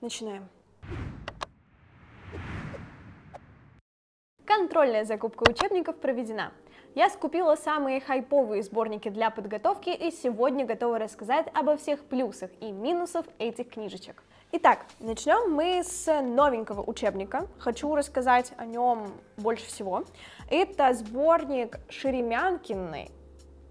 Начинаем. Контрольная закупка учебников проведена. Я скупила самые хайповые сборники для подготовки и сегодня готова рассказать обо всех плюсах и минусах этих книжечек. Итак, начнем мы с новенького учебника. Хочу рассказать о нем больше всего. Это сборник Шеремянкиной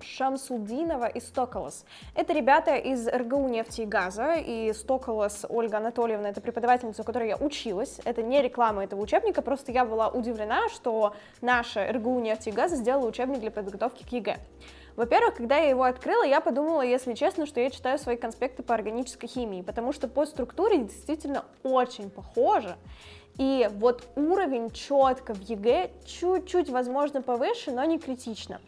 Шамсудинова и Стоколос. Это ребята из РГУ нефти и газа, и Стоколос Ольга Анатольевна, это преподавательница, у которой я училась, это не реклама этого учебника, просто я была удивлена, что наша РГУ нефти и газа сделала учебник для подготовки к ЕГЭ. Во-первых, когда я его открыла, я подумала, если честно, что я читаю свои конспекты по органической химии, потому что по структуре действительно очень похоже. И вот уровень четко в ЕГЭ чуть-чуть, возможно, повыше, но не критично.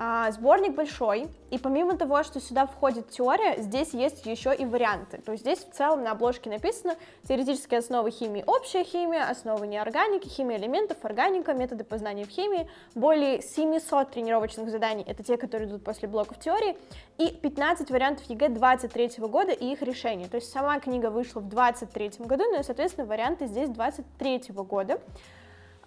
А, сборник большой, и помимо того, что сюда входит теория, здесь есть еще и варианты. То есть здесь в целом на обложке написано теоретические основы химии, общая химия, основы неорганики, химия элементов, органика, методы познания в химии, более 700 тренировочных заданий, это те, которые идут после блоков теории, и 15 вариантов ЕГЭ 23 года и их решения. То есть сама книга вышла в 23 году, ну соответственно, варианты здесь 23 года.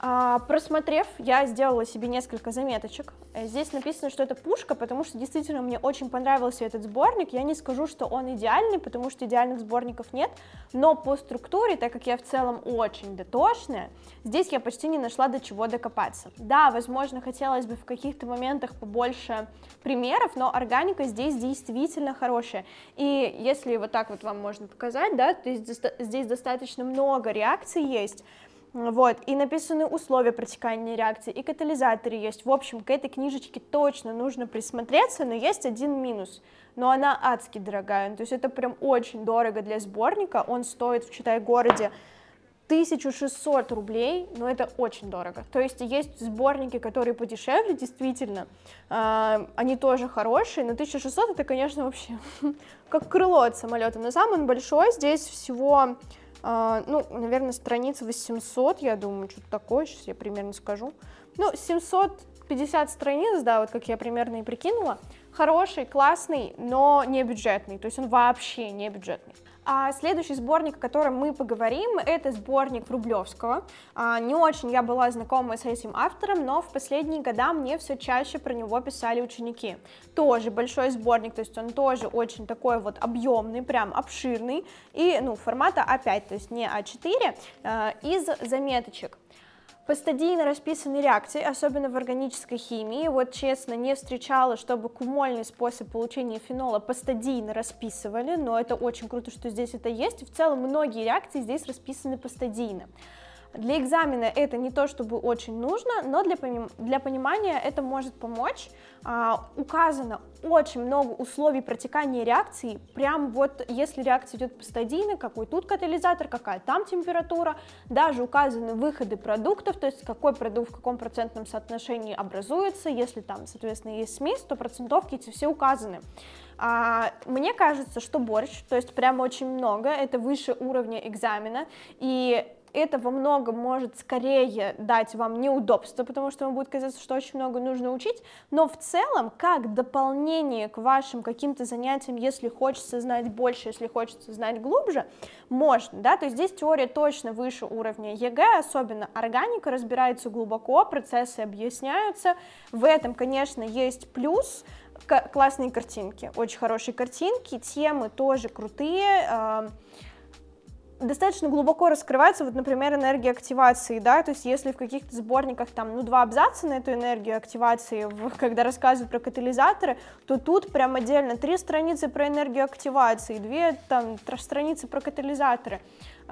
А, просмотрев, я сделала себе несколько заметочек. Э, здесь написано, что это пушка, потому что действительно мне очень понравился этот сборник. Я не скажу, что он идеальный, потому что идеальных сборников нет, но по структуре, так как я в целом очень дотошная, здесь я почти не нашла до чего докопаться. Да, возможно, хотелось бы в каких-то моментах побольше примеров, но органика здесь действительно хорошая. И если вот так вот вам можно показать, да, то есть здесь достаточно много реакций есть, вот, и написаны условия протекания реакции, и катализаторы есть. В общем, к этой книжечке точно нужно присмотреться, но есть один минус. Но она адски дорогая, то есть это прям очень дорого для сборника. Он стоит в Читай-городе 1600 рублей, но это очень дорого. То есть есть сборники, которые подешевле, действительно, э, они тоже хорошие, но 1600 это, конечно, вообще как крыло от самолета. Но сам он большой, здесь всего а, ну, наверное, страниц 800, я думаю, что-то такое, сейчас я примерно скажу. Ну, 750 страниц, да, вот как я примерно и прикинула. Хороший, классный, но не бюджетный, то есть он вообще не бюджетный. А следующий сборник, о котором мы поговорим, это сборник Рублевского. А, не очень я была знакома с этим автором, но в последние года мне все чаще про него писали ученики. Тоже большой сборник, то есть он тоже очень такой вот объемный, прям обширный, и ну, формата опять, то есть не А4, а, из заметочек. Постадийно расписаны реакции, особенно в органической химии. Вот честно, не встречала, чтобы кумольный способ получения фенола постадийно расписывали, но это очень круто, что здесь это есть. в целом многие реакции здесь расписаны постадийно. Для экзамена это не то, чтобы очень нужно, но для, поним... для понимания это может помочь. А, указано очень много условий протекания реакции, прям вот если реакция идет по стадийной, какой тут катализатор, какая там температура, даже указаны выходы продуктов, то есть какой продукт в каком процентном соотношении образуется, если там, соответственно, есть смесь, то процентовки эти все указаны. А, мне кажется, что борщ, то есть прям очень много, это выше уровня экзамена, и это во многом может скорее дать вам неудобство, потому что вам будет казаться, что очень много нужно учить, но в целом, как дополнение к вашим каким-то занятиям, если хочется знать больше, если хочется знать глубже, можно, да, то есть здесь теория точно выше уровня ЕГЭ, особенно органика разбирается глубоко, процессы объясняются, в этом, конечно, есть плюс, классные картинки, очень хорошие картинки, темы тоже крутые, эм, достаточно глубоко раскрывается, вот, например, энергия активации, да, то есть если в каких-то сборниках там, ну, два абзаца на эту энергию активации, когда рассказывают про катализаторы, то тут прям отдельно три страницы про энергию активации, две там страницы про катализаторы.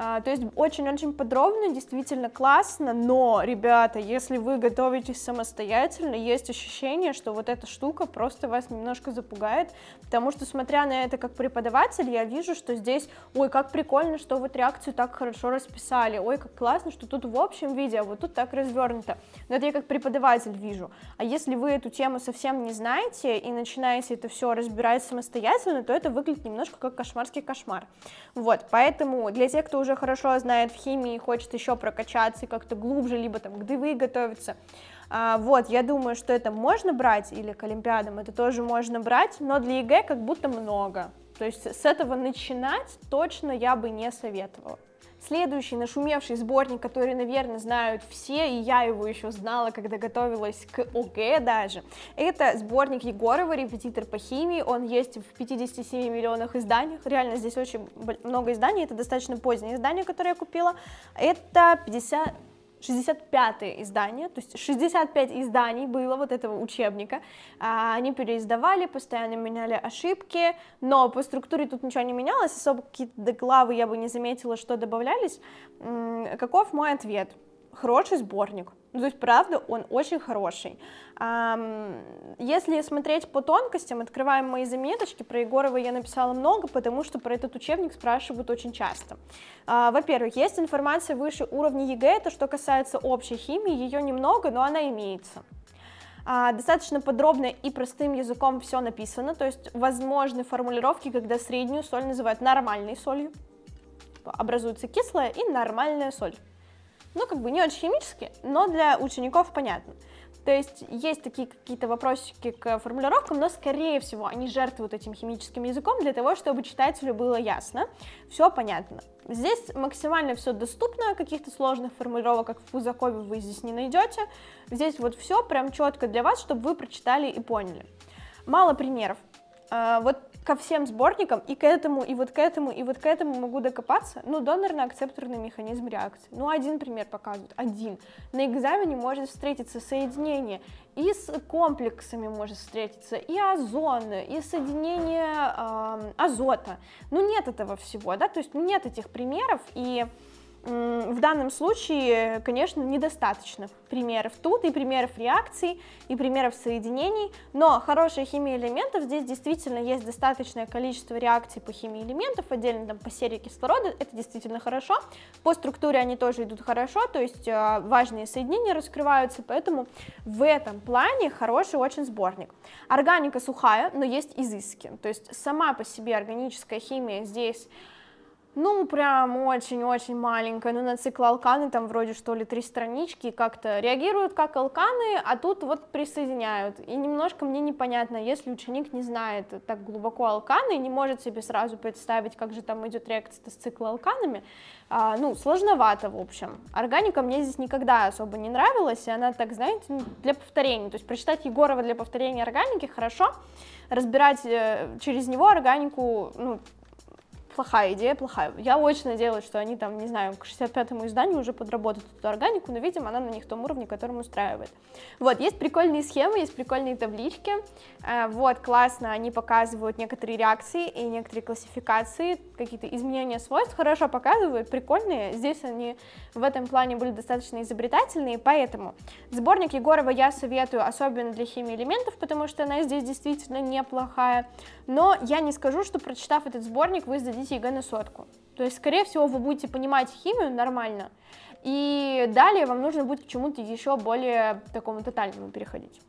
А, то есть очень-очень подробно, действительно классно, но, ребята, если вы готовитесь самостоятельно, есть ощущение, что вот эта штука просто вас немножко запугает, потому что, смотря на это как преподаватель, я вижу, что здесь, ой, как прикольно, что вот реакцию так хорошо расписали, ой, как классно, что тут в общем виде, а вот тут так развернуто. Но это я как преподаватель вижу. А если вы эту тему совсем не знаете и начинаете это все разбирать самостоятельно, то это выглядит немножко как кошмарский кошмар. Вот, поэтому для тех, кто уже уже хорошо знает в химии и хочет еще прокачаться и как-то глубже, либо там к ДВИ готовиться, а, вот, я думаю, что это можно брать, или к Олимпиадам это тоже можно брать, но для ЕГЭ как будто много. То есть с этого начинать точно я бы не советовала. Следующий нашумевший сборник, который, наверное, знают все, и я его еще знала, когда готовилась к ОГЭ даже, это сборник Егорова «Репетитор по химии». Он есть в 57 миллионах изданиях. Реально, здесь очень много изданий. Это достаточно позднее издание, которое я купила. Это 50... 65 издание, то есть 65 изданий было вот этого учебника, а, они переиздавали, постоянно меняли ошибки, но по структуре тут ничего не менялось, особо какие-то главы я бы не заметила, что добавлялись. Каков мой ответ? Хороший сборник, ну, то есть, правда, он очень хороший. Если смотреть по тонкостям, открываем мои заметочки, про Егорова я написала много, потому что про этот учебник спрашивают очень часто. А, во-первых, есть информация выше уровня ЕГЭ, это что касается общей химии, ее немного, но она имеется. А, достаточно подробно и простым языком все написано, то есть возможны формулировки, когда среднюю соль называют нормальной солью, образуется кислая и нормальная соль ну, как бы не очень химически, но для учеников понятно. То есть есть такие какие-то вопросики к формулировкам, но, скорее всего, они жертвуют этим химическим языком для того, чтобы читателю было ясно, все понятно. Здесь максимально все доступно, каких-то сложных формулировок, как в Пузакове, вы здесь не найдете. Здесь вот все прям четко для вас, чтобы вы прочитали и поняли. Мало примеров. А, вот ко всем сборникам, и к этому, и вот к этому, и вот к этому могу докопаться, ну, донорно-акцепторный механизм реакции. Ну, один пример показывают, один. На экзамене может встретиться соединение, и с комплексами может встретиться, и озон, и соединение э, азота. Ну, нет этого всего, да, то есть нет этих примеров, и в данном случае, конечно, недостаточно примеров тут, и примеров реакций, и примеров соединений, но хорошая химия элементов, здесь действительно есть достаточное количество реакций по химии элементов, отдельно там по серии кислорода, это действительно хорошо, по структуре они тоже идут хорошо, то есть а, важные соединения раскрываются, поэтому в этом плане хороший очень сборник. Органика сухая, но есть изыски, то есть сама по себе органическая химия здесь ну, прям очень-очень маленькая, ну, на цикл алканы там вроде что ли три странички, как-то реагируют как алканы, а тут вот присоединяют. И немножко мне непонятно, если ученик не знает так глубоко алканы и не может себе сразу представить, как же там идет реакция с цикла алканами, а, ну, сложновато, в общем. Органика мне здесь никогда особо не нравилась, и она так, знаете, для повторения, то есть прочитать Егорова для повторения органики хорошо, разбирать э, через него органику, ну, плохая идея, плохая. Я очень надеялась, что они там, не знаю, к 65-му изданию уже подработают эту органику, но, видимо, она на них том уровне, которым устраивает. Вот, есть прикольные схемы, есть прикольные таблички, э, вот, классно, они показывают некоторые реакции и некоторые классификации, какие-то изменения свойств, хорошо показывают, прикольные, здесь они в этом плане были достаточно изобретательные, поэтому сборник Егорова я советую, особенно для химии элементов, потому что она здесь действительно неплохая, но я не скажу, что прочитав этот сборник, вы сдадите сдадите ЕГЭ на сотку. То есть, скорее всего, вы будете понимать химию нормально, и далее вам нужно будет к чему-то еще более такому тотальному переходить.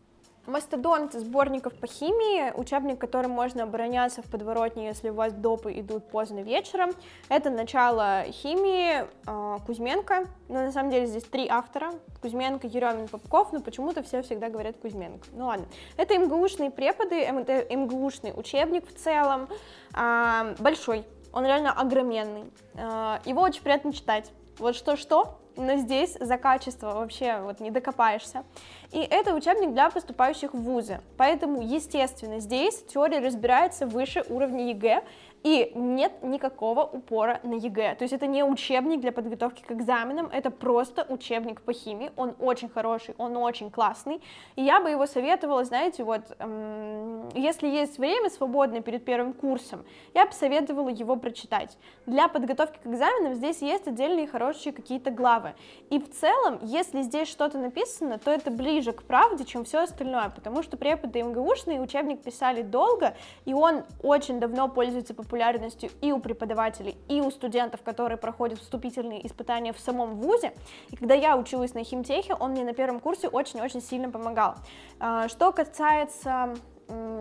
Мастодонт сборников по химии, учебник, которым можно обороняться в подворотне, если у вас допы идут поздно вечером. Это начало химии а, Кузьменко. Но ну, на самом деле здесь три автора. Кузьменко, Еремин, Попков, но почему-то все всегда говорят Кузьменко. Ну ладно. Это МГУшные преподы, эм, это МГУшный учебник в целом, а, большой, он реально огроменный. Э, его очень приятно читать. Вот что-что, но здесь за качество вообще вот не докопаешься. И это учебник для поступающих в вузы, поэтому, естественно, здесь теория разбирается выше уровня ЕГЭ, и нет никакого упора на ЕГЭ. То есть это не учебник для подготовки к экзаменам, это просто учебник по химии. Он очень хороший, он очень классный. И я бы его советовала, знаете, вот, эм, если есть время свободное перед первым курсом, я бы советовала его прочитать. Для подготовки к экзаменам здесь есть отдельные хорошие какие-то главы. И в целом, если здесь что-то написано, то это ближе к правде, чем все остальное, потому что преподы МГУшные учебник писали долго, и он очень давно пользуется популярностью популярностью и у преподавателей, и у студентов, которые проходят вступительные испытания в самом вузе. И когда я училась на химтехе, он мне на первом курсе очень-очень сильно помогал. А, что касается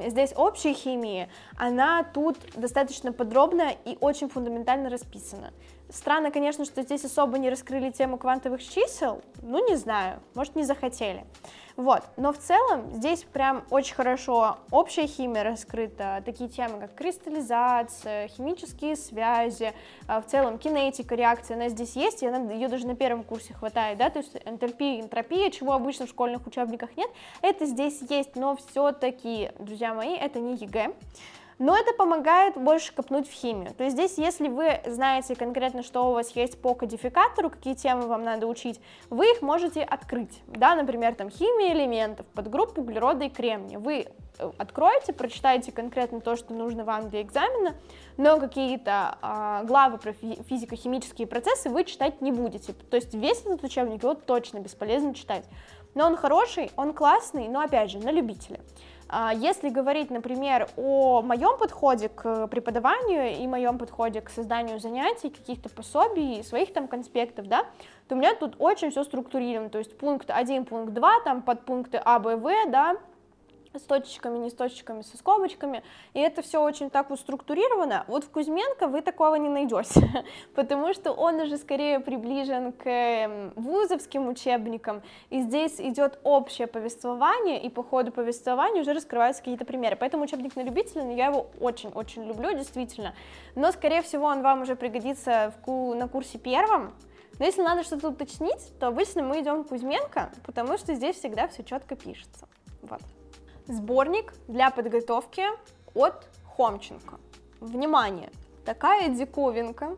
здесь общей химии, она тут достаточно подробно и очень фундаментально расписана. Странно, конечно, что здесь особо не раскрыли тему квантовых чисел, ну не знаю, может не захотели. Вот, но в целом здесь прям очень хорошо общая химия раскрыта, такие темы, как кристаллизация, химические связи, а, в целом кинетика, реакция, она здесь есть, и она, ее даже на первом курсе хватает, да, то есть энтальпия, энтропия, чего обычно в школьных учебниках нет, это здесь есть, но все-таки, друзья мои, это не ЕГЭ, но это помогает больше копнуть в химию. То есть здесь, если вы знаете конкретно, что у вас есть по кодификатору, какие темы вам надо учить, вы их можете открыть, да, например, там химия элементов, подгрупп углерода и кремния. Вы э, откроете, прочитаете конкретно то, что нужно вам для экзамена, но какие-то э, главы про физико-химические процессы вы читать не будете. То есть весь этот учебник его точно бесполезно читать. Но он хороший, он классный, но опять же, на любителя. А, если говорить, например, о моем подходе к преподаванию и моем подходе к созданию занятий, каких-то пособий, своих там конспектов, да, то у меня тут очень все структурировано, то есть пункт 1, пункт 2, там подпункты А, Б, В, да, с точечками, не с точечками, со скобочками, и это все очень так вот структурировано. Вот в Кузьменко вы такого не найдете, потому что он уже скорее приближен к эм, вузовским учебникам, и здесь идет общее повествование, и по ходу повествования уже раскрываются какие-то примеры. Поэтому учебник на любителя, но я его очень-очень люблю, действительно. Но, скорее всего, он вам уже пригодится в, на курсе первом, но если надо что-то уточнить, то обычно мы идем к Кузьменко, потому что здесь всегда все четко пишется. Вот. Сборник для подготовки от Хомченко. Внимание! Такая диковинка,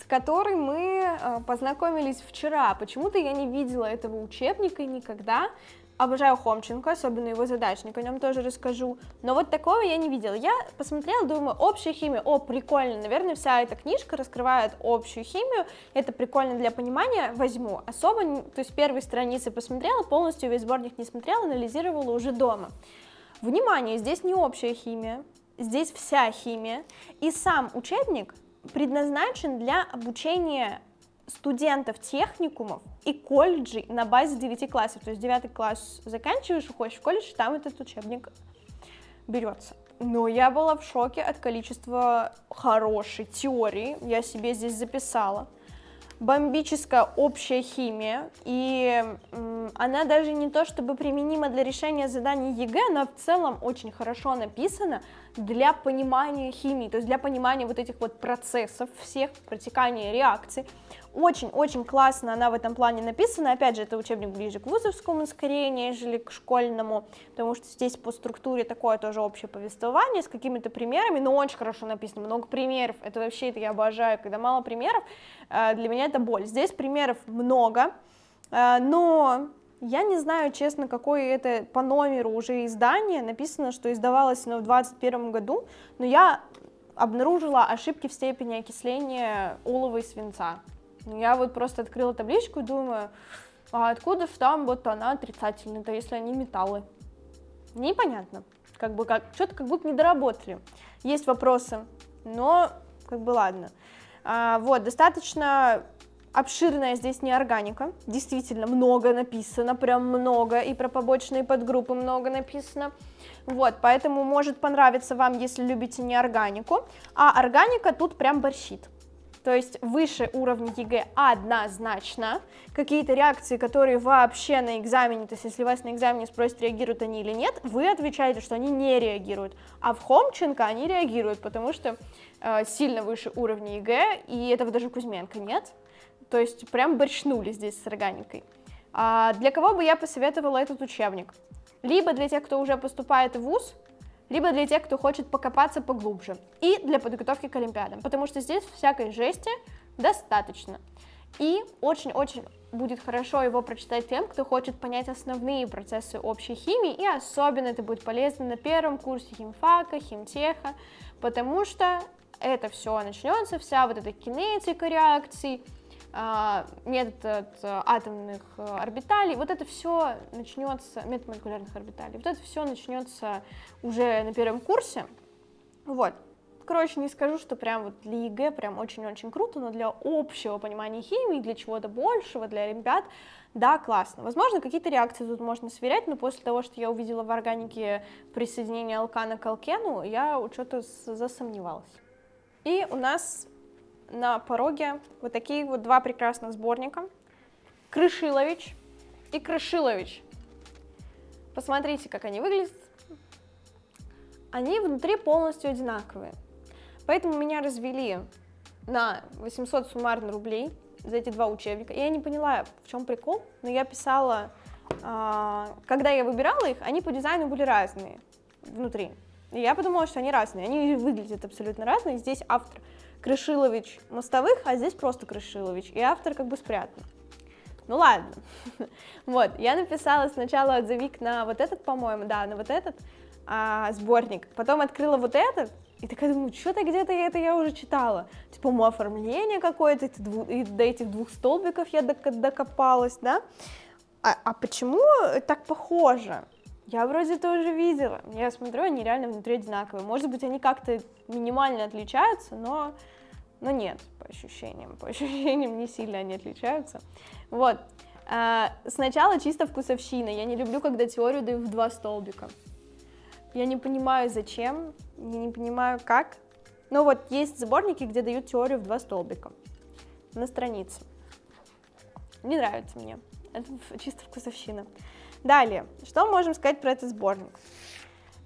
с которой мы э, познакомились вчера. Почему-то я не видела этого учебника никогда, Обожаю Хомченко, особенно его задачник, о нем тоже расскажу. Но вот такого я не видела. Я посмотрела, думаю, общая химия, о, прикольно, наверное, вся эта книжка раскрывает общую химию, это прикольно для понимания, возьму. Особо, то есть первой страницы посмотрела, полностью весь сборник не смотрела, анализировала уже дома. Внимание, здесь не общая химия, здесь вся химия, и сам учебник предназначен для обучения студентов техникумов и колледжей на базе 9 классов. То есть 9 класс заканчиваешь, уходишь в колледж, там этот учебник берется. Но я была в шоке от количества хорошей теории, я себе здесь записала. Бомбическая общая химия, и она даже не то чтобы применима для решения заданий ЕГЭ, она в целом очень хорошо написана для понимания химии, то есть для понимания вот этих вот процессов всех, протекания реакций. Очень-очень классно она в этом плане написана. Опять же, это учебник ближе к вузовскому скорее, нежели к школьному, потому что здесь по структуре такое тоже общее повествование с какими-то примерами, но очень хорошо написано, много примеров. Это вообще это я обожаю, когда мало примеров, э, для меня это боль. Здесь примеров много, э, но я не знаю, честно, какой это по номеру уже издание. Написано, что издавалось оно в 21 году, но я обнаружила ошибки в степени окисления олова и свинца. Я вот просто открыла табличку и думаю, а откуда там вот она отрицательная, то если они металлы? Непонятно. Как бы как, что-то как будто не доработали. Есть вопросы, но как бы ладно. А, вот, достаточно обширная здесь неорганика, действительно много написано, прям много, и про побочные подгруппы много написано, вот, поэтому может понравиться вам, если любите неорганику, а органика тут прям борщит, то есть выше уровня ЕГЭ однозначно. Какие-то реакции, которые вообще на экзамене, то есть если вас на экзамене спросят, реагируют они или нет, вы отвечаете, что они не реагируют. А в Хомченко они реагируют, потому что э, сильно выше уровня ЕГЭ, и этого даже Кузьменко нет. То есть прям борщнули здесь с Роганенкой. А для кого бы я посоветовала этот учебник? Либо для тех, кто уже поступает в ВУЗ, либо для тех, кто хочет покопаться поглубже, и для подготовки к Олимпиадам, потому что здесь всякой жести достаточно. И очень-очень будет хорошо его прочитать тем, кто хочет понять основные процессы общей химии, и особенно это будет полезно на первом курсе химфака, химтеха, потому что это все начнется, вся вот эта кинетика реакций, а, метод э, атомных э, орбиталей, вот это все начнется, метод молекулярных орбиталей, вот это все начнется уже на первом курсе, вот. Короче, не скажу, что прям вот для ЕГЭ прям очень-очень круто, но для общего понимания химии, для чего-то большего, для ребят, да, классно. Возможно, какие-то реакции тут можно сверять, но после того, что я увидела в органике присоединение алкана к алкену, я что-то засомневалась. И у нас на пороге вот такие вот два прекрасных сборника. Крышилович и Крышилович. Посмотрите, как они выглядят. Они внутри полностью одинаковые. Поэтому меня развели на 800 суммарно рублей за эти два учебника. Я не поняла, в чем прикол, но я писала, а, когда я выбирала их, они по дизайну были разные внутри. И я подумала, что они разные, они выглядят абсолютно разные. Здесь автор Крышилович мостовых, а здесь просто Крышилович, и автор как бы спрятан. Ну ладно. вот, я написала сначала отзывик на вот этот, по-моему, да, на вот этот а, сборник. Потом открыла вот этот, и такая думаю, что-то где-то я это я уже читала. Типа, мое оформление какое-то, и до этих двух столбиков я докопалась, да? А, а почему так похоже? Я вроде тоже видела. Я смотрю, они реально внутри одинаковые. Может быть, они как-то минимально отличаются, но, но нет, по ощущениям. По ощущениям не сильно они отличаются. Вот. А, сначала чисто вкусовщина. Я не люблю, когда теорию дают в два столбика. Я не понимаю, зачем, я не понимаю, как. Но вот есть сборники, где дают теорию в два столбика на странице. Не нравится мне. Это чисто вкусовщина. Далее, что можем сказать про этот сборник?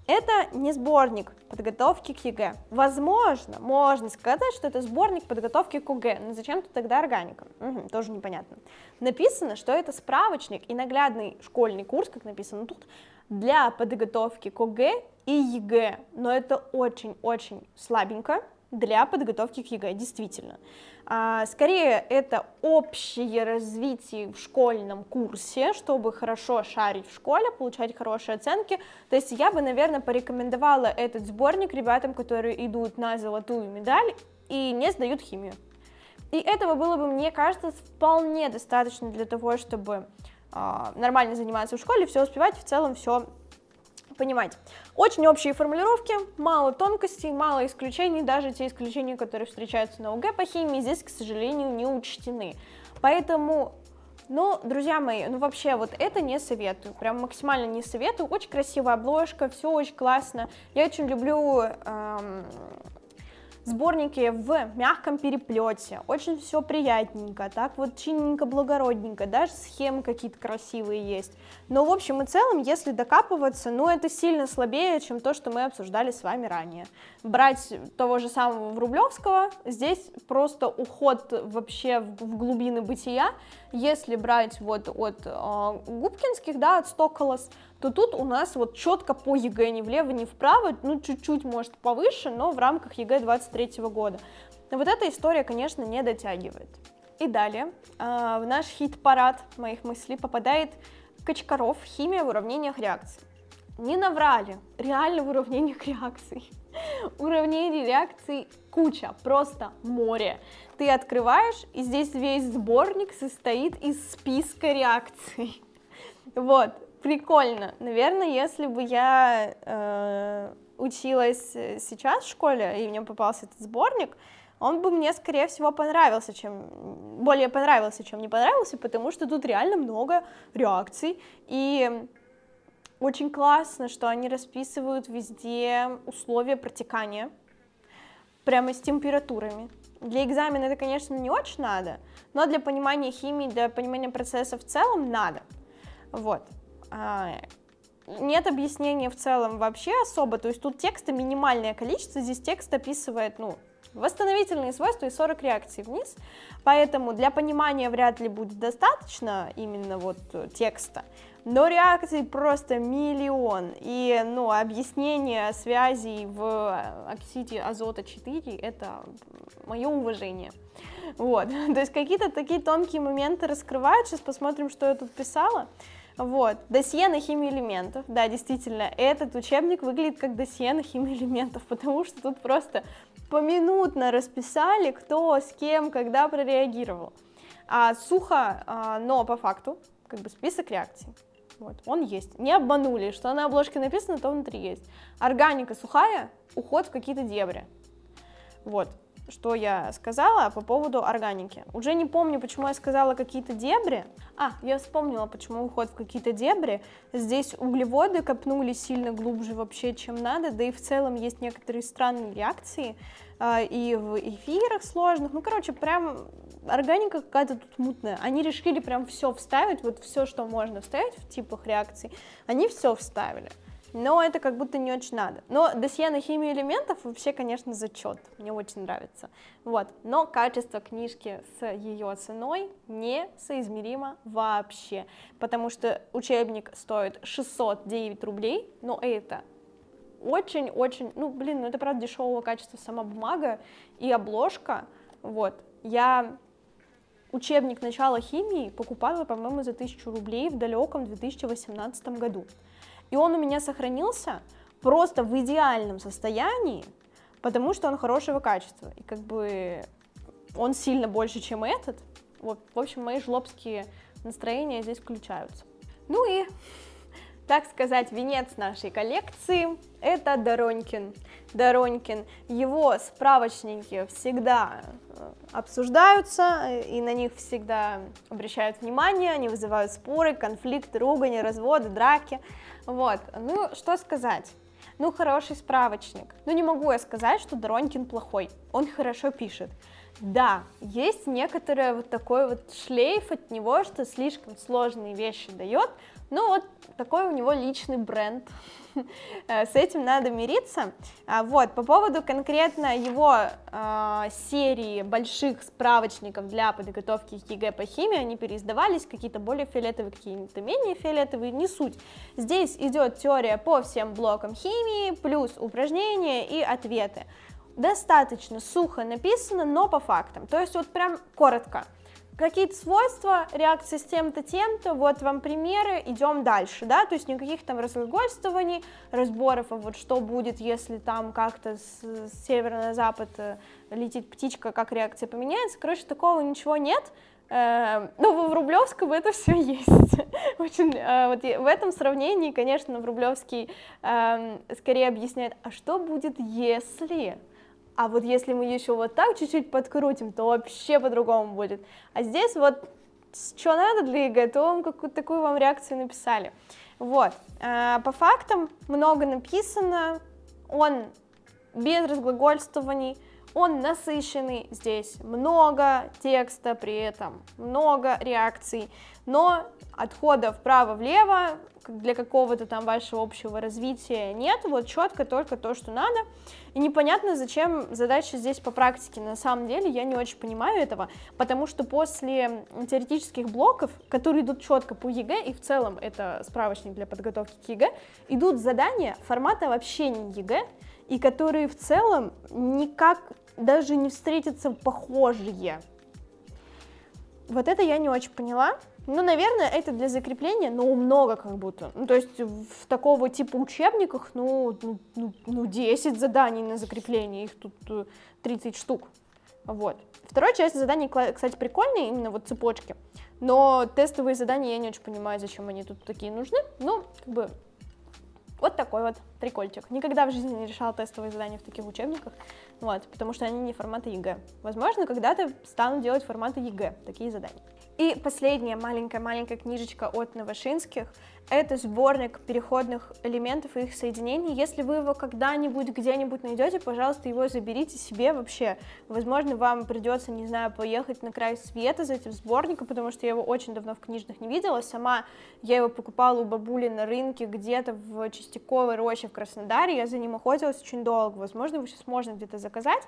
Это не сборник подготовки к ЕГЭ. Возможно, можно сказать, что это сборник подготовки к ОГЭ. но зачем тут тогда органика? Угу, тоже непонятно. Написано, что это справочник и наглядный школьный курс, как написано тут, для подготовки к ОГЭ и ЕГЭ, но это очень-очень слабенько, для подготовки к ЕГЭ, действительно. А, скорее, это общее развитие в школьном курсе, чтобы хорошо шарить в школе, получать хорошие оценки. То есть я бы, наверное, порекомендовала этот сборник ребятам, которые идут на золотую медаль и не сдают химию. И этого было бы, мне кажется, вполне достаточно для того, чтобы а, нормально заниматься в школе, все успевать, в целом все понимать. Очень общие формулировки, мало тонкостей, мало исключений, даже те исключения, которые встречаются на УГ по химии, здесь, к сожалению, не учтены. Поэтому ну, друзья мои, ну вообще вот это не советую, прям максимально не советую. Очень красивая обложка, все очень классно. Я очень люблю эм, Сборники в мягком переплете, очень все приятненько, так вот чинненько, благородненько, даже схемы какие-то красивые есть. Но в общем и целом, если докапываться, ну это сильно слабее, чем то, что мы обсуждали с вами ранее. Брать того же самого Врублевского, здесь просто уход вообще в глубины бытия. Если брать вот от э, Губкинских, да, от Стоколос, то тут у нас вот четко по ЕГЭ ни влево, ни вправо, ну чуть-чуть, может, повыше, но в рамках ЕГЭ 23 года. Но вот эта история, конечно, не дотягивает. И далее а, в наш хит-парад моих мыслей попадает Кочкаров «Химия в уравнениях реакций». Не наврали, реально в уравнениях реакций. Уравнений реакций куча, просто море. Ты открываешь, и здесь весь сборник состоит из списка реакций. Вот, прикольно. Наверное, если бы я э, училась э, сейчас в школе, и мне попался этот сборник, он бы мне, скорее всего, понравился, чем более понравился, чем не понравился, потому что тут реально много реакций, и очень классно, что они расписывают везде условия протекания, прямо с температурами. Для экзамена это, конечно, не очень надо, но для понимания химии, для понимания процесса в целом надо. Вот. А, нет объяснения в целом вообще особо, то есть тут текста минимальное количество, здесь текст описывает, ну, восстановительные свойства и 40 реакций вниз, поэтому для понимания вряд ли будет достаточно именно вот э, текста, но реакций просто миллион, и, ну, объяснение связей в э, оксиде азота 4 — это мое уважение. Вот, то есть какие-то такие тонкие моменты раскрывают, сейчас посмотрим, что я тут писала. Вот, досье на химию элементов, да, действительно, этот учебник выглядит как досье на химию элементов, потому что тут просто поминутно расписали, кто с кем, когда прореагировал. А, сухо, а, но по факту, как бы список реакций. Вот, он есть. Не обманули, что на обложке написано, то внутри есть. Органика сухая, уход в какие-то дебри. Вот, что я сказала по поводу органики. Уже не помню, почему я сказала какие-то дебри. А, я вспомнила, почему уход в какие-то дебри. Здесь углеводы копнули сильно глубже вообще, чем надо, да и в целом есть некоторые странные реакции э, и в эфирах сложных. Ну, короче, прям органика какая-то тут мутная. Они решили прям все вставить, вот все, что можно вставить в типах реакций, они все вставили но это как будто не очень надо. Но досье на химию элементов вообще, конечно, зачет, мне очень нравится. Вот. Но качество книжки с ее ценой несоизмеримо вообще, потому что учебник стоит 609 рублей, но это очень-очень, ну, блин, ну это правда дешевого качества сама бумага и обложка, вот. Я учебник начала химии покупала, по-моему, за 1000 рублей в далеком 2018 году. И он у меня сохранился просто в идеальном состоянии, потому что он хорошего качества. И как бы он сильно больше, чем этот. Вот, в общем, мои жлобские настроения здесь включаются. Ну и так сказать, венец нашей коллекции – это Доронькин. Доронькин. Его справочники всегда э, обсуждаются, э, и на них всегда обращают внимание, они вызывают споры, конфликты, ругани, разводы, драки. Вот. Ну, что сказать? Ну, хороший справочник. Ну, не могу я сказать, что Доронькин плохой. Он хорошо пишет. Да, есть некоторое вот такой вот шлейф от него, что слишком сложные вещи дает, но ну, вот такой у него личный бренд, э, с этим надо мириться. А, вот, по поводу конкретно его э, серии больших справочников для подготовки к ЕГЭ по химии, они переиздавались, какие-то более фиолетовые, какие-то менее фиолетовые, не суть. Здесь идет теория по всем блокам химии, плюс упражнения и ответы достаточно сухо написано, но по фактам. То есть вот прям коротко. Какие-то свойства реакции с тем-то, тем-то, вот вам примеры, идем дальше, да, то есть никаких там разглагольствований, разборов, а вот что будет, если там как-то с, с севера на запад э, летит птичка, как реакция поменяется, короче, такого ничего нет, э, но ну, в Рублевском это все есть. Очень, э, вот в этом сравнении, конечно, Врублевский эм, скорее объясняет, а что будет, если а вот если мы еще вот так чуть-чуть подкрутим, то вообще по-другому будет. А здесь вот что надо двигать, то вам какую-то такую вам реакцию написали. Вот, а, по фактам много написано, он без разглагольствований, он насыщенный, здесь много текста, при этом много реакций, но отхода вправо-влево для какого-то там вашего общего развития нет, вот четко только то, что надо. И непонятно, зачем задача здесь по практике, на самом деле я не очень понимаю этого, потому что после теоретических блоков, которые идут четко по ЕГЭ, и в целом это справочник для подготовки к ЕГЭ, идут задания формата вообще не ЕГЭ, и которые в целом никак даже не встретятся похожие. Вот это я не очень поняла. Ну, наверное, это для закрепления, но ну, много как будто. Ну, то есть в такого типа учебниках, ну, ну, ну, 10 ну, заданий на закрепление, их тут 30 э, штук. Вот. Вторая часть заданий, кстати, прикольные, именно вот цепочки. Но тестовые задания я не очень понимаю, зачем они тут такие нужны. Ну, как бы вот такой вот прикольчик. Никогда в жизни не решала тестовые задания в таких учебниках, вот, потому что они не формата ЕГЭ. Возможно, когда-то стану делать форматы ЕГЭ, такие задания. И последняя маленькая-маленькая книжечка от Новошинских – это сборник переходных элементов и их соединений. Если вы его когда-нибудь где-нибудь найдете, пожалуйста, его заберите себе вообще. Возможно, вам придется, не знаю, поехать на край света за этим сборником, потому что я его очень давно в книжных не видела. Сама я его покупала у бабули на рынке где-то в Чистяковой роще в Краснодаре. Я за ним охотилась очень долго. Возможно, его сейчас можно где-то заказать.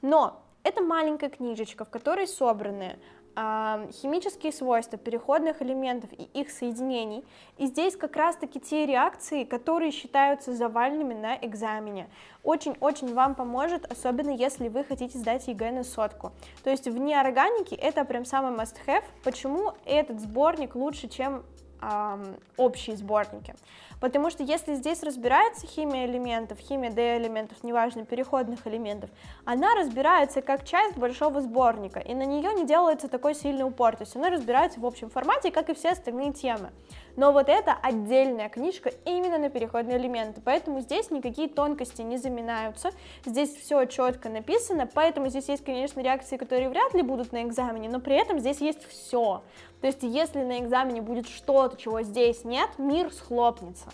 Но это маленькая книжечка, в которой собраны химические свойства переходных элементов и их соединений. И здесь как раз-таки те реакции, которые считаются завальными на экзамене. Очень-очень вам поможет, особенно если вы хотите сдать ЕГЭ на сотку. То есть вне органики это прям самый must-have. Почему этот сборник лучше, чем э, общие сборники. Потому что если здесь разбирается химия элементов, химия D-элементов, неважно, переходных элементов, она разбирается как часть большого сборника, и на нее не делается такой сильный упор, то есть она разбирается в общем формате, как и все остальные темы. Но вот это отдельная книжка именно на переходные элементы, поэтому здесь никакие тонкости не заминаются, здесь все четко написано, поэтому здесь есть, конечно, реакции, которые вряд ли будут на экзамене, но при этом здесь есть все. То есть, если на экзамене будет что-то, чего здесь нет, мир схлопнется.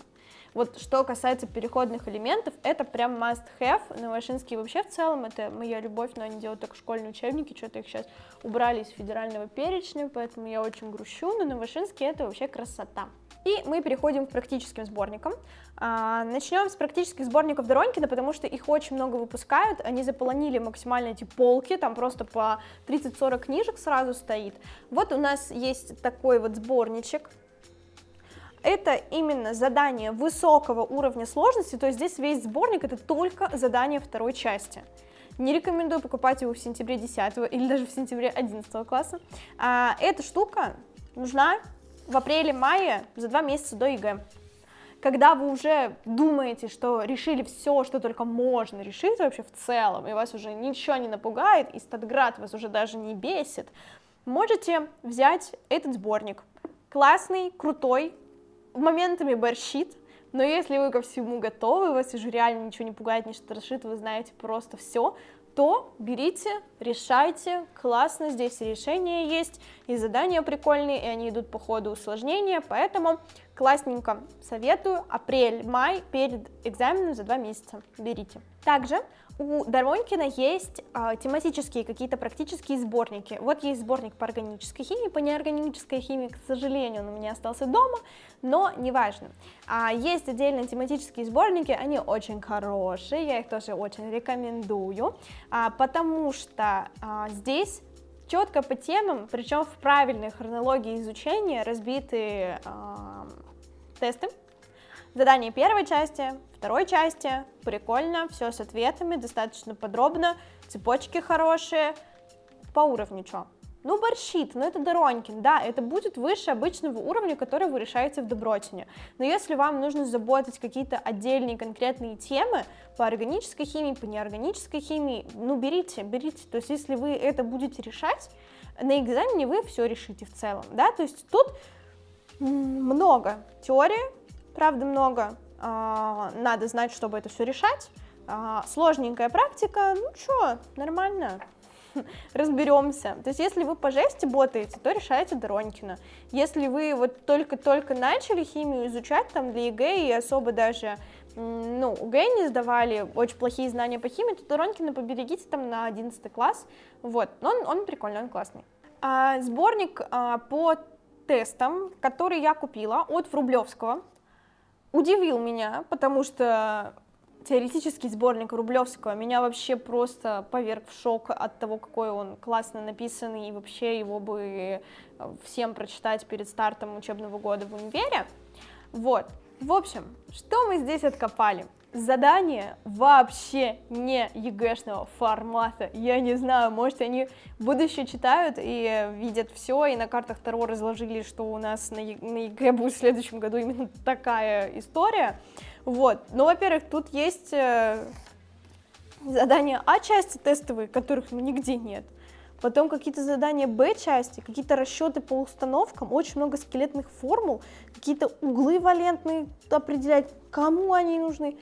Вот что касается переходных элементов, это прям must-have. Новошинский вообще в целом, это моя любовь, но они делают только школьные учебники, что-то их сейчас убрали из федерального перечня, поэтому я очень грущу, но Новошинский это вообще красота. И мы переходим к практическим сборникам. А, Начнем с практических сборников Доронькина, потому что их очень много выпускают. Они заполонили максимально эти полки, там просто по 30-40 книжек сразу стоит. Вот у нас есть такой вот сборничек это именно задание высокого уровня сложности, то есть здесь весь сборник это только задание второй части. Не рекомендую покупать его в сентябре 10 или даже в сентябре 11 класса. А, эта штука нужна в апреле-мае за два месяца до ЕГЭ. Когда вы уже думаете, что решили все, что только можно решить вообще в целом, и вас уже ничего не напугает, и Статград вас уже даже не бесит, можете взять этот сборник. Классный, крутой, моментами борщит, но если вы ко всему готовы, вас уже реально ничего не пугает, не страшит, вы знаете просто все, то берите, решайте, классно, здесь и решения есть, и задания прикольные, и они идут по ходу усложнения, поэтому Классненько. Советую. Апрель, май перед экзаменом за два месяца. Берите. Также у Доронькина есть э, тематические какие-то практические сборники. Вот есть сборник по органической химии, по неорганической химии, к сожалению, он у меня остался дома, но неважно. А есть отдельно тематические сборники, они очень хорошие, я их тоже очень рекомендую, а, потому что а, здесь четко по темам, причем в правильной хронологии изучения разбиты э, тесты. Задание первой части, второй части, прикольно, все с ответами, достаточно подробно, цепочки хорошие, по уровню что? Ну, борщит, ну это Доронькин, да, это будет выше обычного уровня, который вы решаете в Добротине. Но если вам нужно заботать какие-то отдельные конкретные темы по органической химии, по неорганической химии, ну берите, берите. То есть если вы это будете решать, на экзамене вы все решите в целом, да, то есть тут много теории, правда много. А, надо знать, чтобы это все решать. А, сложненькая практика, ну что, нормально, разберемся. То есть, если вы по жести ботаете, то решаете Доронькина. Если вы вот только-только начали химию изучать там для ЕГЭ и особо даже ну, УГЭ не сдавали, очень плохие знания по химии, то доронкина поберегите там на 11 класс, вот, но он, он прикольный, он классный. А, сборник а, по тестом, который я купила от Врублевского, удивил меня, потому что теоретический сборник Рублевского меня вообще просто поверг в шок от того, какой он классно написан, и вообще его бы э, всем прочитать перед стартом учебного года в универе. Вот. В общем, что мы здесь откопали? Задание вообще не ЕГЭшного формата. Я не знаю, может, они будущее читают и видят все, и на картах Таро разложили, что у нас на, ЕГЭ будет в следующем году именно такая история. Вот. Но, во-первых, тут есть э, задания А-части тестовые, которых ну, нигде нет. Потом какие-то задания Б-части, какие-то расчеты по установкам, очень много скелетных формул, какие-то углы валентные определять, кому они нужны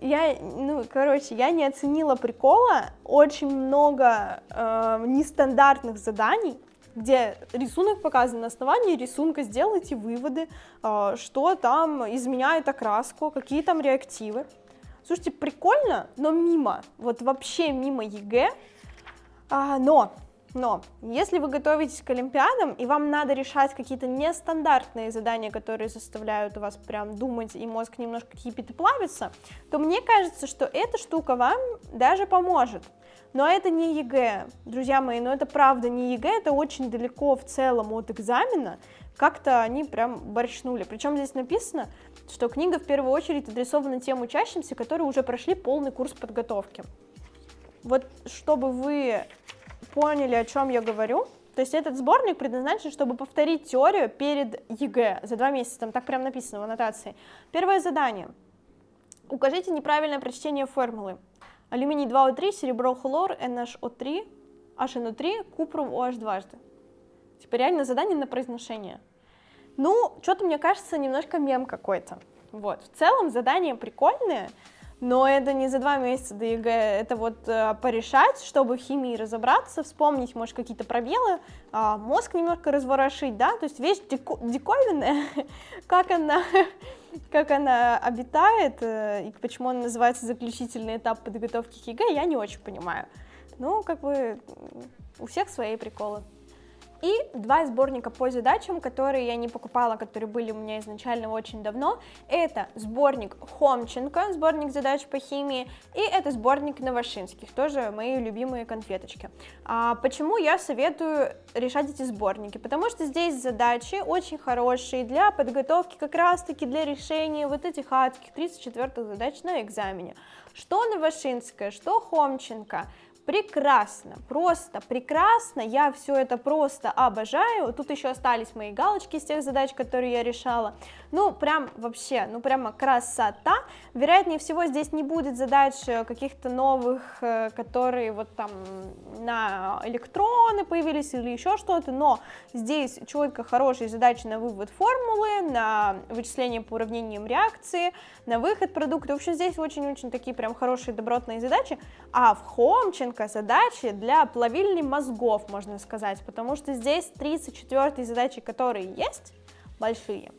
я, ну, короче, я не оценила прикола, очень много э, нестандартных заданий, где рисунок показан на основании рисунка, сделайте выводы, э, что там изменяет окраску, какие там реактивы. Слушайте, прикольно, но мимо, вот вообще мимо ЕГЭ, а, но но если вы готовитесь к Олимпиадам и вам надо решать какие-то нестандартные задания, которые заставляют вас прям думать и мозг немножко кипит и плавится, то мне кажется, что эта штука вам даже поможет. Но это не ЕГЭ, друзья мои, но это правда не ЕГЭ, это очень далеко в целом от экзамена. Как-то они прям борщнули. Причем здесь написано, что книга в первую очередь адресована тем учащимся, которые уже прошли полный курс подготовки. Вот чтобы вы поняли, о чем я говорю. То есть этот сборник предназначен, чтобы повторить теорию перед ЕГЭ за два месяца, там так прям написано в аннотации. Первое задание. Укажите неправильное прочтение формулы. Алюминий 2О3, серебро хлор, NHO3, HNO3, купрум OH дважды. Типа реально задание на произношение. Ну, что-то мне кажется немножко мем какой-то. Вот, в целом задания прикольные, но это не за два месяца до ЕГЭ, это вот э, порешать, чтобы в химии разобраться, вспомнить, может, какие-то пробелы, э, мозг немножко разворошить, да, то есть вещь дико диковинная, как она, как она обитает э, и почему она называется заключительный этап подготовки к ЕГЭ, я не очень понимаю. Ну, как бы у всех свои приколы. И два сборника по задачам, которые я не покупала, которые были у меня изначально очень давно. Это сборник Хомченко, сборник задач по химии, и это сборник Новошинских, тоже мои любимые конфеточки. А почему я советую решать эти сборники? Потому что здесь задачи очень хорошие для подготовки как раз-таки для решения вот этих адских 34-х задач на экзамене. Что Новошинская, что Хомченко, Прекрасно, просто прекрасно, я все это просто обожаю. Тут еще остались мои галочки из тех задач, которые я решала. Ну, прям вообще, ну прямо красота. Вероятнее всего здесь не будет задач э, каких-то новых, э, которые вот там на электроны появились или еще что-то, но здесь четко хорошие задачи на вывод формулы, на вычисление по уравнениям реакции, на выход продукта. В общем, здесь очень-очень такие прям хорошие добротные задачи. А в Хомчен решилка задачи для плавильни мозгов, можно сказать, потому что здесь 34 задачи, которые есть, большие,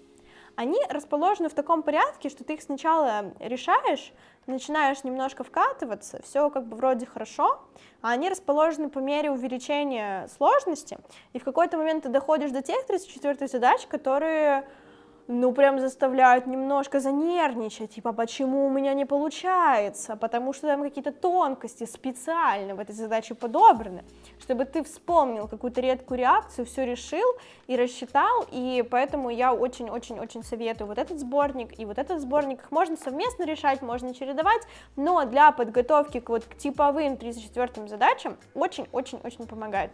они расположены в таком порядке, что ты их сначала решаешь, начинаешь немножко вкатываться, все как бы вроде хорошо, а они расположены по мере увеличения сложности, и в какой-то момент ты доходишь до тех 34 задач, которые ну, прям заставляют немножко занервничать, типа, почему у меня не получается, потому что там какие-то тонкости специально в этой задаче подобраны, чтобы ты вспомнил какую-то редкую реакцию, все решил и рассчитал, и поэтому я очень-очень-очень советую вот этот сборник и вот этот сборник, их можно совместно решать, можно чередовать, но для подготовки к вот к типовым 34 задачам очень-очень-очень помогает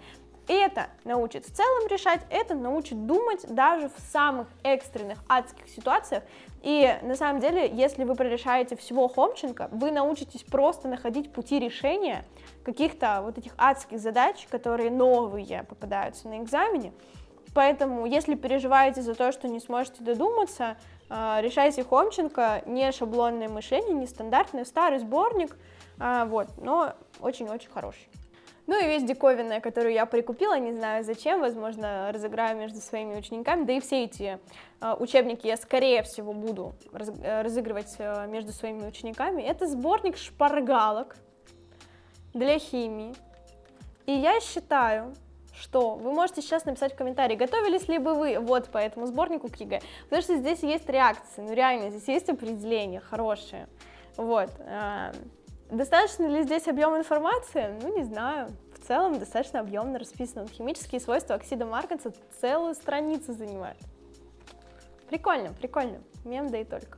это научит в целом решать, это научит думать даже в самых экстренных, адских ситуациях. И на самом деле, если вы прорешаете всего Хомченко, вы научитесь просто находить пути решения каких-то вот этих адских задач, которые новые попадаются на экзамене. Поэтому, если переживаете за то, что не сможете додуматься, э, решайте Хомченко, не шаблонное мышление, не стандартное, старый сборник, а, вот, но очень-очень хороший. Ну и весь диковинная, которую я прикупила, не знаю зачем, возможно, разыграю между своими учениками, да и все эти э, учебники я, скорее всего, буду раз, э, разыгрывать э, между своими учениками. Это сборник шпаргалок для химии. И я считаю, что вы можете сейчас написать в комментарии, готовились ли бы вы вот по этому сборнику к ЕГЭ, потому что здесь есть реакции, ну реально, здесь есть определения хорошие, вот, а, Достаточно ли здесь объем информации? Ну, не знаю. В целом достаточно объемно расписано. Химические свойства оксида марганца целую страницу занимают. Прикольно, прикольно. Мем да и только.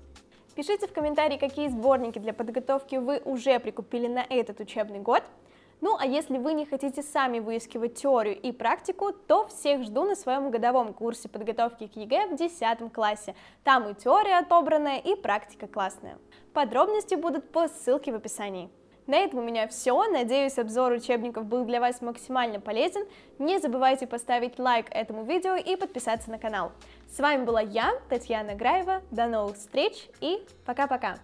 Пишите в комментарии, какие сборники для подготовки вы уже прикупили на этот учебный год. Ну, а если вы не хотите сами выискивать теорию и практику, то всех жду на своем годовом курсе подготовки к ЕГЭ в 10 классе. Там и теория отобранная, и практика классная. Подробности будут по ссылке в описании. На этом у меня все. Надеюсь, обзор учебников был для вас максимально полезен. Не забывайте поставить лайк этому видео и подписаться на канал. С вами была я, Татьяна Граева. До новых встреч и пока-пока!